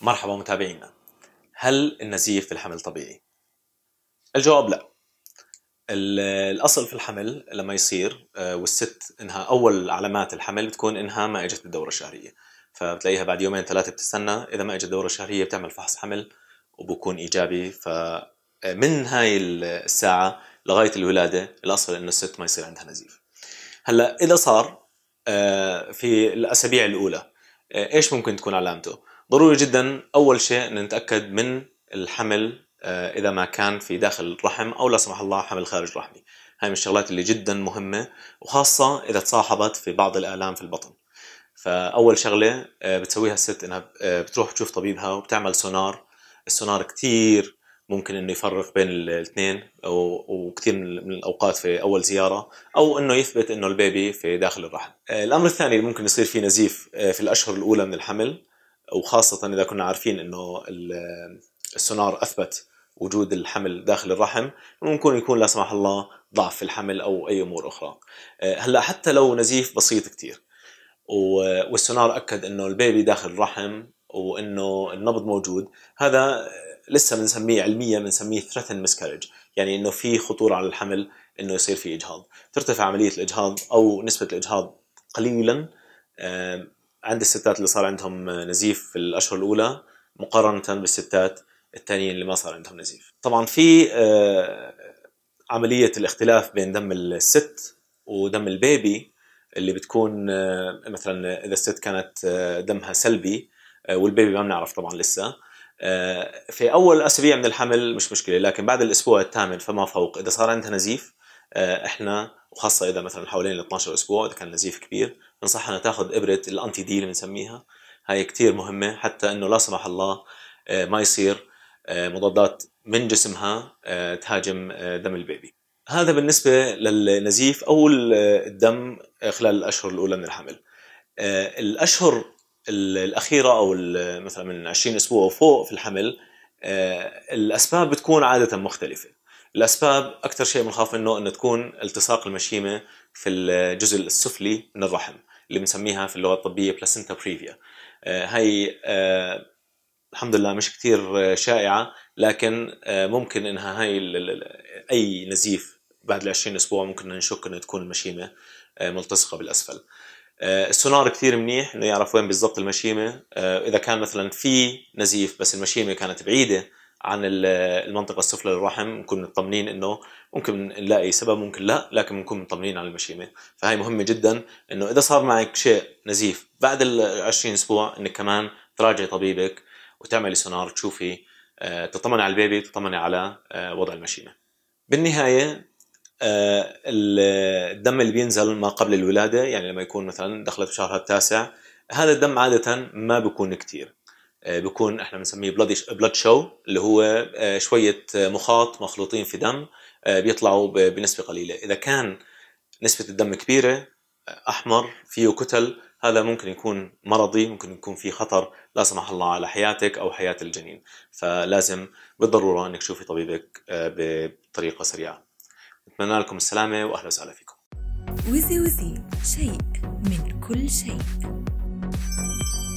مرحبا متابعينا هل النزيف في الحمل طبيعي؟ الجواب لا الأصل في الحمل لما يصير آه، والست إنها أول علامات الحمل بتكون إنها ما إجت الدورة الشهرية فبتلاقيها بعد يومين ثلاثة بتستنى إذا ما إجت الدورة الشهرية بتعمل فحص حمل وبكون إيجابي فمن آه، هاي الساعة لغاية الولادة الأصل إنه الست ما يصير عندها نزيف هلا إذا صار آه، في الأسابيع الأولى إيش ممكن تكون علامته؟ ضروري جدا اول شيء ان نتاكد من الحمل آه، اذا ما كان في داخل الرحم او لا سمح الله حمل خارج رحمي هاي من الشغلات اللي جدا مهمه وخاصه اذا تصاحبت في بعض الالام في البطن فاول شغله آه، بتسويها الست انها آه، بتروح تشوف طبيبها وبتعمل سونار السونار كثير ممكن انه يفرق بين الاثنين وكثير من الاوقات في اول زياره او انه يثبت انه البيبي في داخل الرحم. الامر الثاني اللي ممكن يصير فيه نزيف في الاشهر الاولى من الحمل وخاصة إذا كنا عارفين إنه السونار أثبت وجود الحمل داخل الرحم ممكن يكون لا سمح الله ضعف في الحمل أو أي أمور أخرى آه، هلا حتى لو نزيف بسيط كتير والسونار أكد إنه البيبي داخل الرحم وإنه النبض موجود هذا لسه بنسميه علميا بنسميه ثريتن مسكارج يعني انه في خطوره على الحمل انه يصير في اجهاض ترتفع عمليه الاجهاض او نسبه الاجهاض قليلا عند الستات اللي صار عندهم نزيف في الاشهر الاولى مقارنه بالستات الثانيين اللي ما صار عندهم نزيف طبعا في آه، عمليه الاختلاف بين دم الست ودم البيبي اللي بتكون آه، مثلا اذا الست كانت آه، دمها سلبي والبيبي ما بنعرف طبعا لسه في اول اسابيع من الحمل مش مشكله لكن بعد الاسبوع الثامن فما فوق اذا صار عندها نزيف آه، احنا وخاصه اذا مثلا حوالين ال 12 اسبوع اذا كان نزيف كبير بنصحها انها تاخذ ابره الانتي دي اللي بنسميها هاي كثير مهمه حتى انه لا سمح الله آه، ما يصير آه، مضادات من جسمها تهاجم دم البيبي هذا بالنسبة للنزيف أو الدم خلال الأشهر الأولى من الحمل الأشهر الأخيرة أو مثلا من 20 أسبوع وفوق في الحمل الأسباب بتكون عادة مختلفة الاسباب اكثر شيء بنخاف منه انه تكون التصاق المشيمه في الجزء السفلي من الرحم اللي بنسميها في اللغه الطبيه بلاسنتا بريفيا هي الحمد لله مش كثير آه، شائعه لكن آه، ممكن انها هي اي نزيف بعد ال 20 اسبوع ممكن نشك انه تكون المشيمه آه، ملتصقه بالاسفل السونار كثير منيح انه يعرف وين بالضبط المشيمه اذا كان مثلا في نزيف بس المشيمه كانت بعيده عن المنطقه السفلى للرحم نكون مطمنين انه ممكن نلاقي سبب ممكن لا لكن بنكون مطمنين على المشيمه فهي مهمه جدا انه اذا صار معك شيء نزيف بعد ال 20 اسبوع انك كمان تراجعي طبيبك وتعملي سونار تشوفي آه، تطمني على البيبي تطمني على آه، وضع المشيمه بالنهايه آه، الدم اللي بينزل ما قبل الولاده يعني لما يكون مثلا دخلت بشهرها التاسع هذا الدم عاده ما بيكون كثير آه، بيكون احنا بنسميه بلاد بلاد شو اللي هو آه، شويه آه، مخاط مخلوطين في دم بيطلعوا بنسبه قليله اذا كان نسبه الدم كبيره احمر فيه كتل هذا ممكن يكون مرضي ممكن يكون في خطر لا سمح الله على حياتك او حياه الجنين فلازم بالضروره انك تشوفي طبيبك بطريقه سريعه بتمنى لكم السلامه واهلا وسهلا فيكم وزي وزي شيء من كل شيء